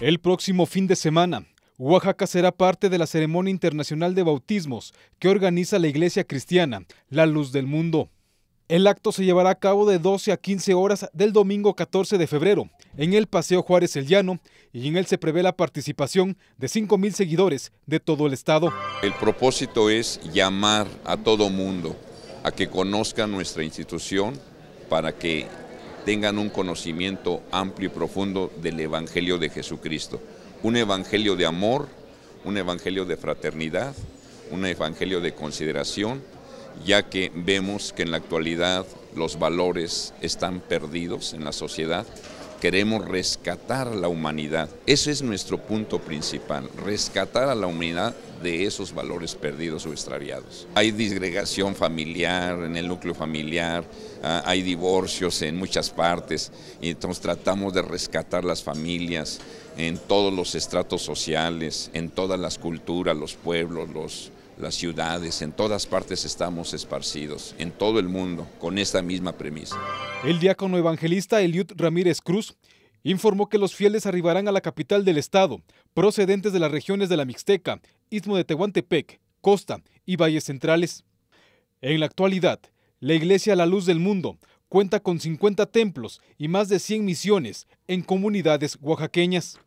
El próximo fin de semana, Oaxaca será parte de la ceremonia internacional de bautismos que organiza la iglesia cristiana, la luz del mundo. El acto se llevará a cabo de 12 a 15 horas del domingo 14 de febrero en el Paseo Juárez El Llano y en él se prevé la participación de mil seguidores de todo el estado. El propósito es llamar a todo mundo a que conozca nuestra institución para que tengan un conocimiento amplio y profundo del Evangelio de Jesucristo. Un Evangelio de amor, un Evangelio de fraternidad, un Evangelio de consideración, ya que vemos que en la actualidad los valores están perdidos en la sociedad queremos rescatar la humanidad. Ese es nuestro punto principal, rescatar a la humanidad de esos valores perdidos o extraviados. Hay disgregación familiar en el núcleo familiar, ah, hay divorcios en muchas partes, y entonces tratamos de rescatar las familias en todos los estratos sociales, en todas las culturas, los pueblos, los, las ciudades, en todas partes estamos esparcidos, en todo el mundo, con esta misma premisa. El diácono evangelista Eliud Ramírez Cruz informó que los fieles arribarán a la capital del estado, procedentes de las regiones de la Mixteca, Istmo de Tehuantepec, Costa y Valles Centrales. En la actualidad, la Iglesia a la Luz del Mundo cuenta con 50 templos y más de 100 misiones en comunidades oaxaqueñas.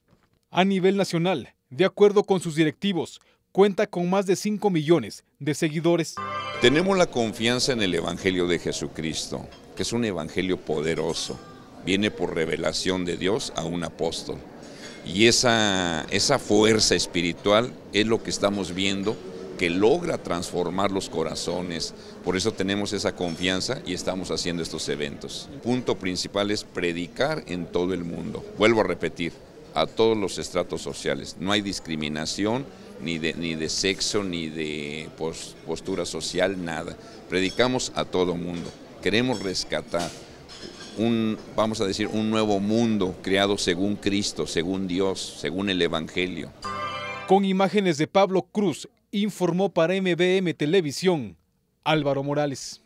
A nivel nacional, de acuerdo con sus directivos, cuenta con más de 5 millones de seguidores. Tenemos la confianza en el Evangelio de Jesucristo, que es un Evangelio poderoso. Viene por revelación de Dios a un apóstol. Y esa, esa fuerza espiritual es lo que estamos viendo que logra transformar los corazones. Por eso tenemos esa confianza y estamos haciendo estos eventos. El punto principal es predicar en todo el mundo. Vuelvo a repetir, a todos los estratos sociales. No hay discriminación, ni de, sexo, ni de postura social, nada. Predicamos a todo mundo. Queremos rescatar un, vamos a decir, un nuevo mundo creado según Cristo, según Dios, según el Evangelio. Con imágenes de Pablo Cruz, informó para MBM Televisión Álvaro Morales.